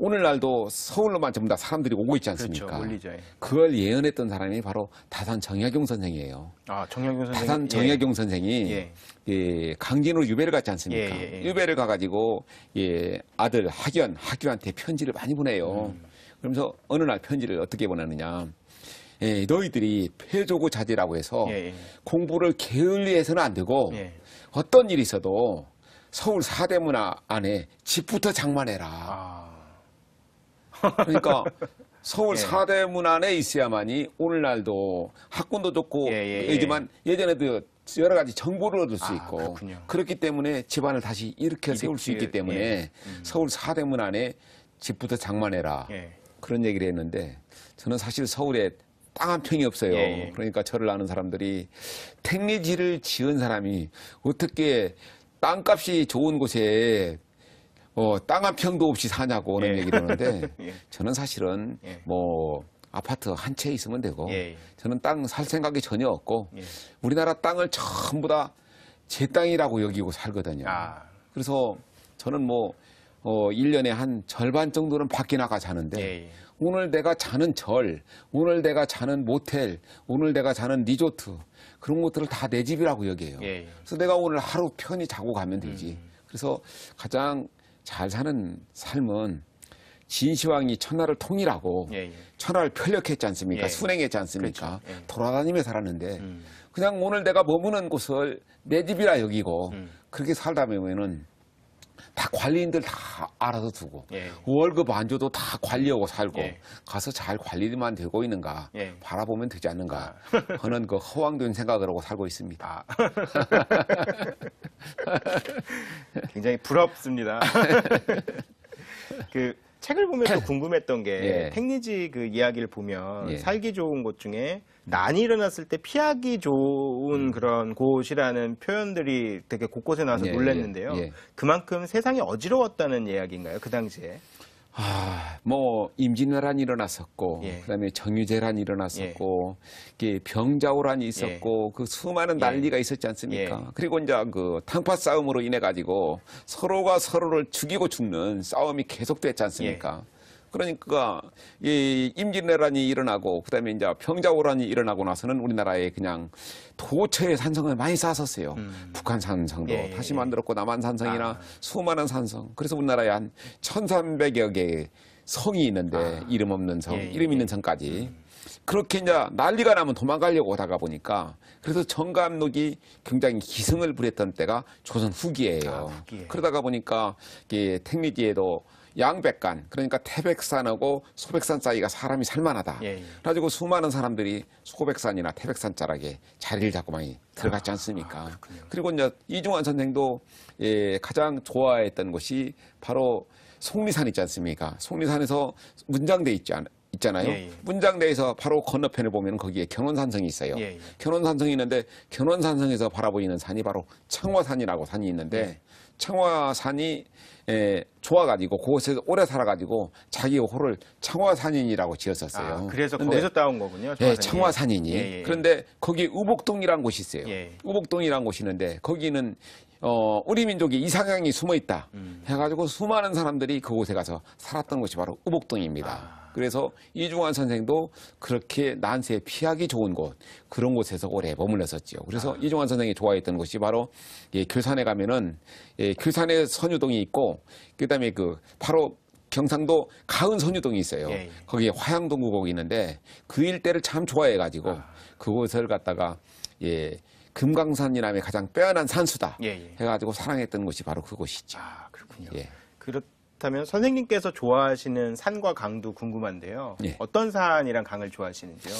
오늘날도 서울로만 전부 다 사람들이 오고 있지 그렇죠. 않습니까? 그렇죠, 그걸 예언했던 사람이 바로 다산 정약용 선생이에요. 아, 정약용 선생. 다산 예. 정약용 예. 선생이 예. 예, 강진으로 유배를 갔지 않습니까? 예, 예, 예, 유배를 가가지고 예, 아들 학연, 학교한테 편지를 많이 보내요. 음. 그러면서 어느 날 편지를 어떻게 보내느냐? 예, 너희들이 폐조고 자제라고 해서 공부를 게을리해서는 안 되고 어떤 일이 있어도 서울 사대문 아, 안에 집부터 장만해라. 아. 그러니까 서울 4대문 예. 안에 있어야만이 오늘날도 학군도 좋고 예, 예, 예. 지만 예전에도 여러 가지 정보를 얻을 수 아, 있고 그렇군요. 그렇기 때문에 집안을 다시 일으켜 세울 수 있기 때문에 음. 서울 4대문 안에 집부터 장만해라 그런 얘기를 했는데 저는 사실 서울에 땅 한 평이 없어요. 그러니까 저를 아는 사람들이 택리지를 지은 사람이 어떻게 땅값이 좋은 곳에 어, 땅 한 평도 없이 사냐고 그는 예. 얘기를 하는데 예. 저는 사실은 예. 뭐 아파트 한 채 있으면 되고 예. 예. 저는 땅 살 생각이 전혀 없고 예. 우리나라 땅을 전부 다 제 땅이라고 여기고 살거든요. 아. 그래서 저는 뭐 어, 1년에 한 절반 정도는 밖에 나가 자는데 예, 예. 오늘 내가 자는 절, 오늘 내가 자는 모텔, 오늘 내가 자는 리조트 그런 것들을 다 내 집이라고 여기에요. 예, 예. 그래서 내가 오늘 하루 편히 자고 가면 되지. 음. 그래서 가장 잘 사는 삶은 진시황이 천하를 통일하고 예, 예. 천하를 편력했지 않습니까? 예. 예. 순행했지 않습니까? 그렇죠. 예. 돌아다니며 살았는데 음. 그냥 오늘 내가 머무는 곳을 내 집이라 여기고 음. 그렇게 살다 보면은 다 관리인들 다 알아서 두고 예. 월급 안 줘도 다 관리하고 살고 예. 가서 잘 관리만 되고 있는가 예. 바라보면 되지 않는가 아. 하는 그 허황된 생각을 하고 살고 있습니다. 아. 굉장히 부럽습니다. 그 책을 보면서 궁금했던 게 예. 택리지 그 이야기를 보면 예. 살기 좋은 곳 중에 난이 일어났을 때 피하기 좋은 음. 그런 곳이라는 표현들이 되게 곳곳에 나와서 예, 예. 놀랐는데요. 예. 그만큼 세상이 어지러웠다는 이야기인가요? 그 당시에? 아, 뭐 임진왜란 일어났었고 예. 그다음에 정유재란 일어났었고 예. 이게 예. 병자호란이 있었고 예. 그 수많은 예. 난리가 있었지 않습니까? 예. 그리고 이제 그 탕파 싸움으로 인해 가지고 서로가 서로를 죽이고 죽는 싸움이 계속됐지 않습니까? 그러니까 이 임진왜란이 일어나고 그다음에 이제 평자오란이 일어나고 나서는 우리나라에 그냥 도처에 산성을 많이 쌓았었어요. 음. 북한 산성도 예, 예 다시 예. 만들었고 남한 산성이나 아. 수많은 산성. 그래서 우리나라에 한 1,300여 개의 성이 있는데 아. 이름 없는 성, 예, 이름 예. 있는 성까지. 음. 그렇게 이제 난리가 나면 도망가려고 하다가 보니까 그래서 정감록이 굉장히 기승을 부렸던 때가 조선 후기예요. 아, 그러다가 보니까 이 택미지에도 양백간 그러니까 태백산하고 소백산 사이가 사람이 살만하다. 예, 예. 그래가지고 수많은 사람들이 소백산이나 태백산 자락에 자리를 잡고 많이 들어갔지 아, 않습니까? 아, 그리고 이제 이중환 선생도 예, 가장 좋아했던 곳이 바로 속리산 있지 않습니까? 속리산에서 문장대 있지 않, 있잖아요. 예, 예. 문장대에서 바로 건너편을 보면 거기에 견원산성이 있어요. 예, 견원산성이 예. 있는데 견원산성에서 바라보이는 산이 바로 청화산이라고 산이 있는데 예. 청화산이 예, 좋아가지고 그곳에서 오래 살아가지고 자기 호를 청화산인이라고 지었었어요. 아, 그래서 거기서 따온 거군요. 청 예, 청화산인이. 예, 예, 예. 그런데 거기 우복동이란 곳이 있어요. 예. 우복동이란 곳이 있는데 거기는 어, 우리 민족이 이상향이 숨어 있다 음. 해가지고 수많은 사람들이 그곳에 가서 살았던 곳이 바로 우복동입니다. 아. 그래서 이중환 선생도 그렇게 난세 에 피하기 좋은 곳 그런 곳에서 오래 머물렀었지요. 그래서 아. 이중환 선생이 좋아했던 곳이 바로 예, 교산에 가면은 예, 교산에 선유동이 있고 그다음에 그 바로 경상도 가은 선유동이 있어요. 예. 예. 거기에 화양동구곡이 있는데 그 일대를 참 좋아해가지고 아. 그곳을 갖다가 예, 금강산이라면 가장 빼어난 산수다 예, 예. 해가지고 사랑했던 곳이 바로 그곳이죠. 아 그렇군요. 예. 그렇다면 선생님께서 좋아하시는 산과 강도 궁금한데요. 예. 어떤 산이랑 강을 좋아하시는지요?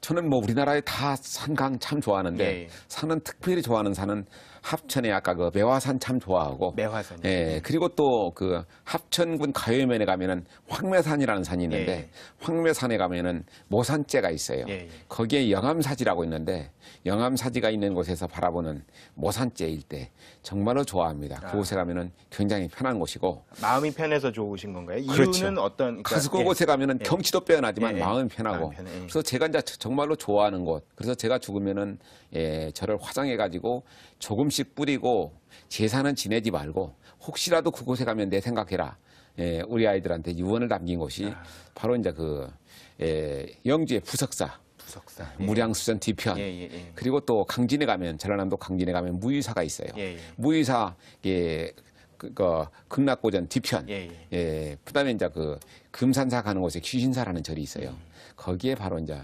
저는 뭐 우리나라에 다 산강 참 좋아하는데 예, 예. 산은 특별히 좋아하는 산은 합천에 아까 그 매화산 참 좋아하고 매화산. 예. 그리고 또 그 합천군 가요면에 가면은 황매산이라는 산이 있는데 예. 예. 황매산에 가면은 모산재가 있어요. 예, 예, 거기에 영암사지라고 있는데 영암사지가 있는 곳에서 바라보는 모산재일때 정말로 좋아합니다. 아. 그곳에 가면은 굉장히 편한 곳이고 마음이 편해서 좋으신 건가요? 이유는 그렇죠. 어떤 그러니까, 가서 그곳에 예. 가면은 경치도 빼어나지만 마음이 편하고 마음 편해, 그래서 제가 이제 정말로 좋아하는 곳. 그래서 제가 죽으면은 예, 저를 화장해가지고 조금씩 뿌리고 제사는 지내지 말고 혹시라도 그곳에 가면 내 생각해라. 예, 우리 아이들한테 유언을 남긴 곳이 아. 바로 이제 그 예, 영주의 부석사. 부석사. 예. 무량수전 뒤편. 예, 예, 예. 그리고 또 강진에 가면 전라남도 강진에 가면 무의사가 있어요. 예, 예. 무의사 예, 그, 그 극락고전 뒤편. 예, 예. 그다음에 이제 그 금산사 가는 곳에 귀신사라는 절이 있어요. 음. 거기에 바로 이제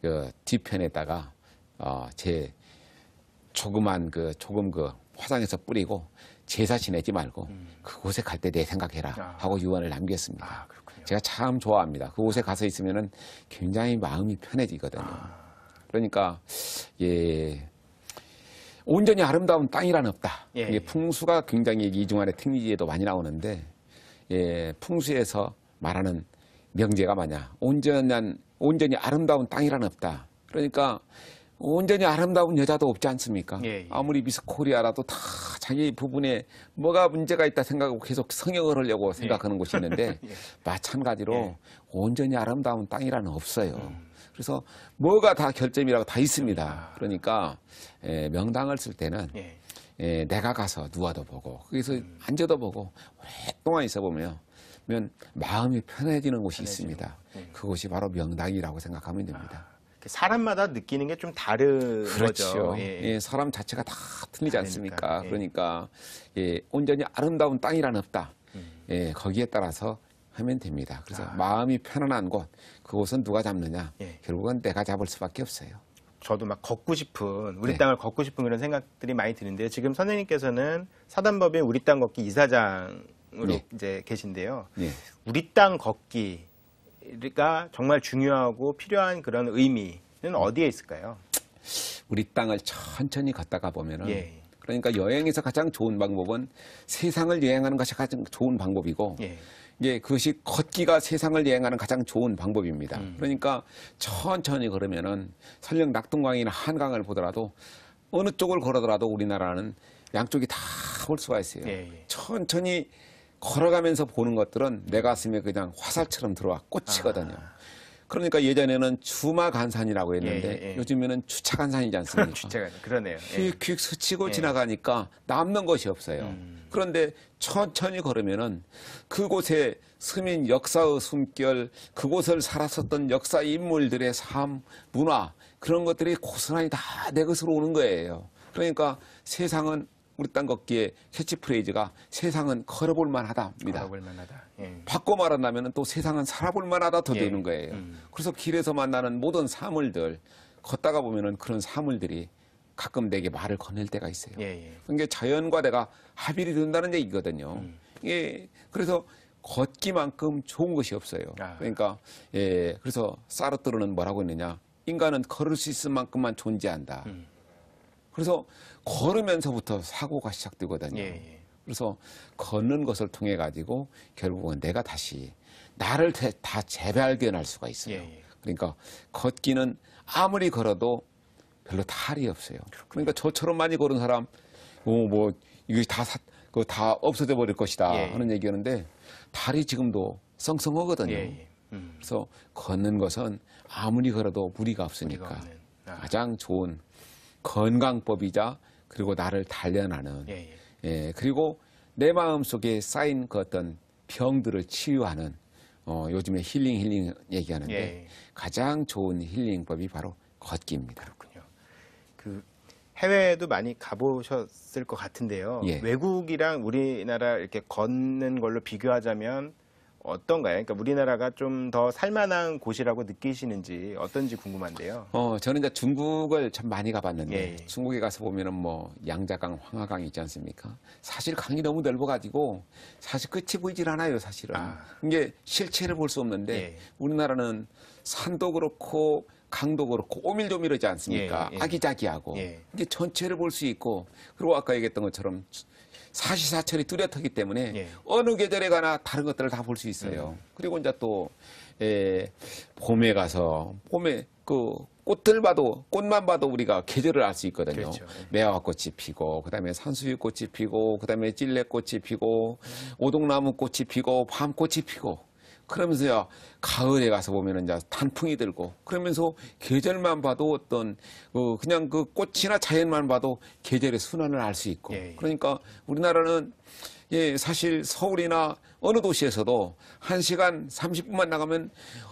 그 뒤편에다가 어, 제 조그만 그 조금 그 화상에서 뿌리고 제사 지내지 말고 음. 그곳에 갈 때 내 생각해라 아. 하고 유언을 남겼습니다. 아, 제가 참 좋아합니다. 그곳에 가서 있으면은 굉장히 마음이 편해지거든요. 아. 그러니까 예 온전히 아름다운 땅이란 없다. 예. 이 예. 풍수가 굉장히 이중안의 특리지에도 많이 나오는데 예 풍수에서 말하는 명제가 뭐냐 온전한 온전히 아름다운 땅이란 없다. 그러니까 온전히 아름다운 여자도 없지 않습니까? 예, 예. 아무리 미스 코리아라도 다 자기 부분에 뭐가 문제가 있다 생각하고 계속 성형을 하려고 예. 생각하는 예. 곳이 있는데 예. 마찬가지로 예. 온전히 아름다운 땅이라는 없어요. 음. 그래서 뭐가 다 결점이라고 다 있습니다. 아. 그러니까 에, 명당을 쓸 때는 에, 내가 가서 누워도 보고 거기서 음. 앉아도 보고 오랫동안 있어 보면 마음이 편해지는 곳이 편해지는. 있습니다. 음. 그곳이 바로 명당이라고 생각하면 됩니다. 아. 그 사람마다 느끼는 게 좀 다른 그렇죠. 거죠. 예, 예. 예, 사람 자체가 다 틀리지 다르니까. 않습니까? 예. 그러니까 예, 온전히 아름다운 땅이란 없다. 음. 예, 거기에 따라서 하면 됩니다. 그래서 아. 마음이 편안한 곳, 그곳은 누가 잡느냐? 예. 결국은 내가 잡을 수밖에 없어요. 저도 막 걷고 싶은 우리 네. 땅을 걷고 싶은 그런 생각들이 많이 드는데 지금 선생님께서는 사단법인 우리 땅 걷기 이사장으로 예. 이제 계신데요. 예. 우리 땅 걷기 가 정말 중요하고 필요한 그런 의미는 어디에 있을까요? 우리 땅을 천천히 걷다가 보면은 예. 그러니까 여행에서 가장 좋은 방법은 세상을 여행하는 것이 가장 좋은 방법이고 예. 이제 그것이 걷기가 세상을 여행하는 가장 좋은 방법입니다. 음. 그러니까 천천히 걸으면은 설령 낙동강이나 한강을 보더라도 어느 쪽을 걸어더라도 우리나라는 양쪽이 다 볼 수가 있어요. 예. 예. 천천히 걸어가면서 보는 것들은 내 가슴에 그냥 화살처럼 들어와 꽂히거든요. 아. 그러니까 예전에는 주마간산이라고 했는데 예, 예. 예. 요즘에는 주차간산이지 않습니까? 주차간산 그러네요. 휙휙 예. 스치고 예. 지나가니까 남는 것이 없어요. 음. 그런데 천천히 걸으면은 그곳에 스민 역사의 숨결, 그곳을 살았었던 역사 인물들의 삶, 문화 그런 것들이 고스란히 다 내 것으로 오는 거예요. 그러니까 세상은 우리 딴 걷기에 캐치프레이즈가 세상은 걸어볼 만하다입니다. 걸어볼 만하다. 예. 바꿔 말한다면 또 세상은 살아볼 만하다 더 예. 되는 거예요. 음. 그래서 길에서 만나는 모든 사물들 걷다가 보면은 그런 사물들이 가끔 내게 말을 건넬 때가 있어요. 예, 예. 그까 자연과 내가 합일이 된다는 얘기거든요. 음. 예, 그래서 걷기만큼 좋은 것이 없어요. 아. 그러니까 예, 그래서 사르트르는 뭐라고 했느냐? 인간은 걸을 수 있을 만큼만 존재한다. 음. 그래서 걸으면서부터 사고가 시작되거든요. 예, 예. 그래서 걷는 것을 통해 가지고 결국은 내가 다시 나를 다 재발견할 수가 있어요. 예, 예, 그러니까 걷기는 아무리 걸어도 별로 탈이 없어요. 그렇군요. 그러니까 저처럼 많이 걸은 사람, 뭐, 뭐 이게 다, 사, 다 없어져 버릴 것이다 예, 예. 하는 얘기였는데탈이 지금도 썽썽하거든요. 음. 그래서 걷는 것은 아무리 걸어도 무리가 없으니까 무리가 아. 가장 좋은 건강법이자 그리고 나를 단련하는 예, 예. 예, 그리고 내 마음 속에 쌓인 그 어떤 병들을 치유하는 어, 요즘에 힐링 힐링 얘기하는데 예, 예. 가장 좋은 힐링법이 바로 걷기입니다. 그렇군요. 그 해외에도 많이 가보셨을 것 같은데요. 예. 외국이랑 우리나라 이렇게 걷는 걸로 비교하자면 어떤가요? 그러니까 우리나라가 좀 더 살만한 곳이라고 느끼시는지 어떤지 궁금한데요. 어, 저는 이제 중국을 참 많이 가봤는데 예, 예. 중국에 가서 보면은 뭐 양자강, 황하강 있지 않습니까? 사실 강이 너무 넓어가지고 사실 끝이 보이질 않아요, 사실은. 아. 이게 실체를 볼 수 없는데 예. 우리나라는 산도 그렇고 강도 그렇고 오밀조밀하지 않습니까? 예, 예. 아기자기하고 예. 이게 전체를 볼 수 있고 그리고 아까 얘기했던 것처럼 사시사철이 뚜렷하기 때문에 예. 어느 계절에 가나 다른 것들을 다 볼 수 있어요. 예. 그리고 이제 또 에, 예, 봄에 가서 봄에 그 꽃들 봐도 꽃만 봐도 우리가 계절을 알 수 있거든요. 그렇죠. 예. 매화꽃이 피고 그다음에 산수유꽃이 피고 그다음에 찔레꽃이 피고 음. 오동나무 꽃이 피고 밤꽃이 피고 그러면서요 가을에 가서 보면은 이제 단풍이 들고 그러면서 계절만 봐도 어떤 어 그냥 그 꽃이나 자연만 봐도 계절의 순환을 알 수 있고 예, 예. 그러니까 우리나라는 예 사실 서울이나 어느 도시에서도 한시간 30분만 나가면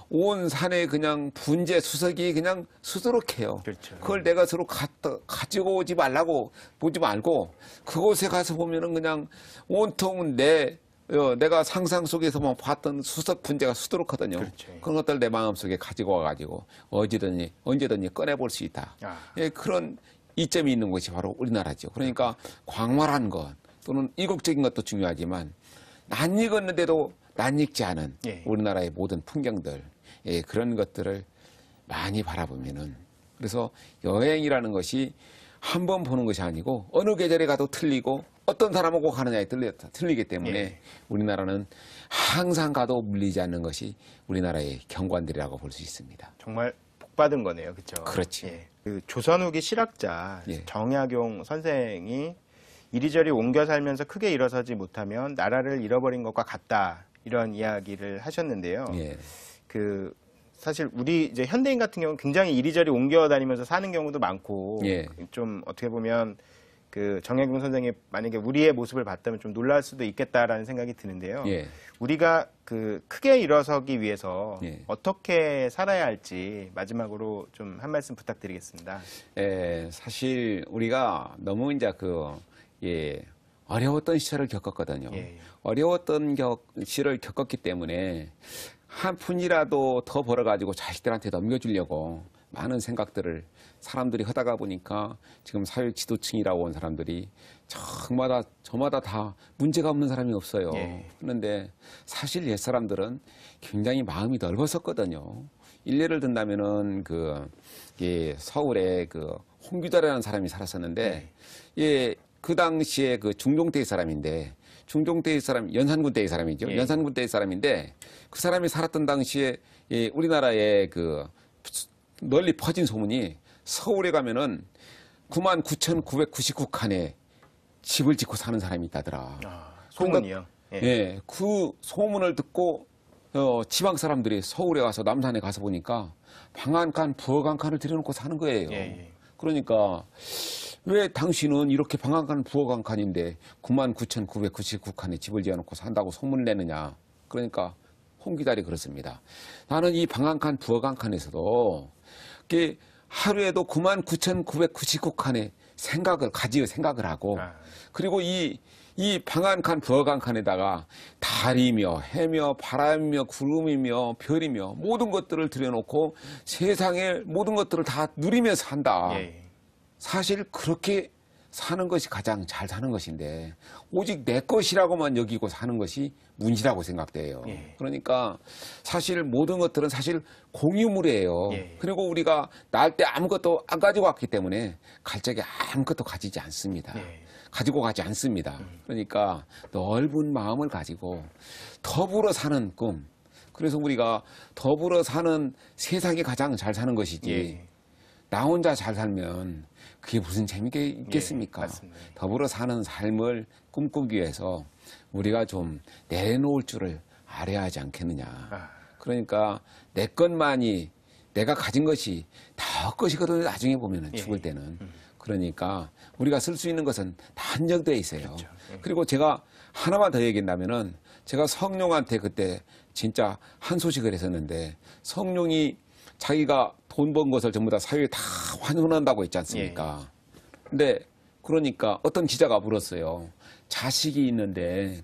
온 산에 그냥 분재 수석이 그냥 수두룩해요. 그렇죠. 그걸 내가 서로 갖다, 가지고 오지 말라고 보지 말고 그곳에 가서 보면은 그냥 온통 내 예, 내가 상상 속에서만 봤던 수석 분재가 수두룩하거든요. 그렇죠. 예. 그런 것들 내 마음 속에 가지고 와가지고 어디든지 언제든지 꺼내볼 수 있다. 아. 예, 그런 이점이 있는 것이 바로 우리나라죠. 그러니까 네. 광활한 것 또는 이국적인 것도 중요하지만 난 익었는데도 난 익지 않은 예. 우리나라의 모든 풍경들 예, 그런 것들을 많이 바라보면은 그래서 여행이라는 것이 한번 보는 것이 아니고 어느 계절에 가도 틀리고 어떤 사람하고 가느냐에 틀렸다, 틀리기 때문에 예. 우리나라는 항상 가도 물리지 않는 것이 우리나라의 경관들이라고 볼 수 있습니다. 정말 복받은 거네요, 그렇죠? 그렇지. 예. 그 조선 후기 실학자 예. 정약용 선생이 이리저리 옮겨 살면서 크게 일어서지 못하면 나라를 잃어버린 것과 같다 이런 이야기를 하셨는데요. 예. 그 사실 우리 이제 현대인 같은 경우는 굉장히 이리저리 옮겨 다니면서 사는 경우도 많고 예. 좀 어떻게 보면 그 정약용 선생이 만약에 우리의 모습을 봤다면 좀 놀랄 수도 있겠다라는 생각이 드는데요. 예. 우리가 그 크게 일어서기 위해서 예. 어떻게 살아야 할지 마지막으로 좀 한 말씀 부탁드리겠습니다. 예, 사실 우리가 너무 이제 그 예, 어려웠던 시절을 겪었거든요. 예. 예. 어려웠던 격, 시를 겪었기 때문에 한 푼이라도 더 벌어가지고 자식들한테 넘겨주려고 많은 생각들을 사람들이 하다가 보니까 지금 사회 지도층이라고 온 사람들이 저마다 저마다 다 문제가 없는 사람이 없어요. 예. 그런데 사실 옛 사람들은 굉장히 마음이 넓었었거든요. 일례를 든다면은 그 예, 서울에 그 홍규자라는 사람이 살았었는데 예. 예, 그 당시에 그중종때의 사람인데 중종때의 사람, 연산군때의 사람이죠. 예. 연산군때의 사람인데 그 사람이 살았던 당시에 이우리나라에그 널리 퍼진 소문이 서울에 가면은 99,999칸에 집을 짓고 사는 사람이 있다더라. 아, 그러니까 소문이요. 그러니까, 예. 예. 그 소문을 듣고 어, 지방 사람들이 서울에 가서 남산에 가서 보니까 방 한 칸, 부엌 한 칸을 들여놓고 사는 거예요. 예, 예. 그러니까 왜 당신은 이렇게 방한간 부엌간 칸인데 99,999칸의 집을 지어놓고 산다고 소문 을 내느냐. 그러니까 홍기달이 그렇습니다. 나는 이 방한간 부엌간 칸에서도 그 하루에도 99,999칸의 생각을 가지어 생각을 하고 아. 그리고 이 이 방한칸 부어간칸에다가 달이며 해며 바람이며 구름이며 별이며 모든 것들을 들여놓고 세상의 모든 것들을 다 누리면서 한다. 예. 예. 사실 그렇게 사는 것이 가장 잘 사는 것인데 오직 내 것이라고만 여기고 사는 것이 문시라고 생각돼요. 예. 그러니까 사실 모든 것들은 사실 공유물이에요. 예. 그리고 우리가 날 때 아무것도 안 가지고 왔기 때문에 갈 적에 아무것도 가지지 않습니다. 예. 가지고 가지 않습니다. 음. 그러니까 넓은 마음을 가지고 더불어 사는 꿈. 그래서 우리가 더불어 사는 세상이 가장 잘 사는 것이지 예. 나 혼자 잘 살면 그게 무슨 재미게 예, 있겠습니까? 예, 더불어 사는 삶을 꿈꾸기 위해서 우리가 좀 내놓을 줄을 알아야 하지 않겠느냐. 아. 그러니까 내 것만이 내가 가진 것이 다 것이거든 나중에 보면은 예, 죽을 예. 때는 음. 그러니까 우리가 쓸 수 있는 것은 다 한정되어 있어요. 그렇죠. 예. 그리고 제가 하나만 더 얘기한다면은 제가 성룡한테 그때 진짜 한 소식을 했었는데 성룡이 자기가 돈번 것을 전부 다 사회에 다 환원한다고 했지 않습니까? 예. 근데 그러니까 어떤 기자가 물었어요. 자식이 있는데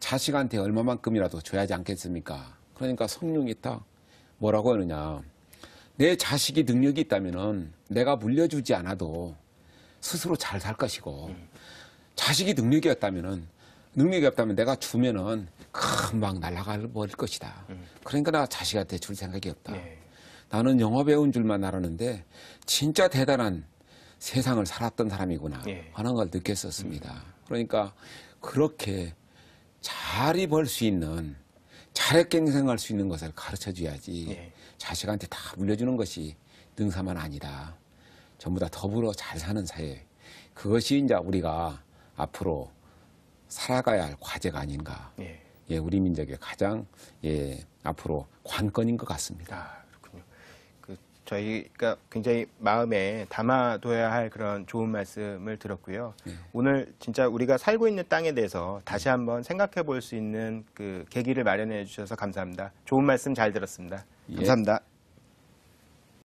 자식한테 얼마만큼이라도 줘야지 않겠습니까? 그러니까 성룡이 딱 뭐라고 하느냐. 내 자식이 능력이 있다면은 내가 물려주지 않아도 스스로 잘 살 것이고 음. 자식이 능력이 없다면은 능력이 없다면 내가 주면은 금방 날아갈 것이다. 음. 그러니까 나 자식한테 줄 생각이 없다. 네. 나는 영화 배우인 줄만 알았는데 진짜 대단한 세상을 살았던 사람이구나 예. 하는 걸 느꼈었습니다. 그러니까 그렇게 잘 입을 수 있는 잘액갱생할 수 있는 것을 가르쳐 줘야지 예. 자식한테 다 물려주는 것이 능사만 아니다. 전부 다 더불어 잘 사는 사회. 그것이 이제 우리가 앞으로 살아가야 할 과제가 아닌가. 예, 예 우리 민족의 가장 예, 앞으로 관건인 것 같습니다. 아, 저희가 굉장히 마음에 담아둬야 할 그런 좋은 말씀을 들었고요. 네. 예. 오늘 진짜 우리가 살고 있는 땅에 대해서 다시 한번 생각해 볼 수 있는 그 계기를 마련해 주셔서 감사합니다. 좋은 말씀 잘 들었습니다. 예. 감사합니다.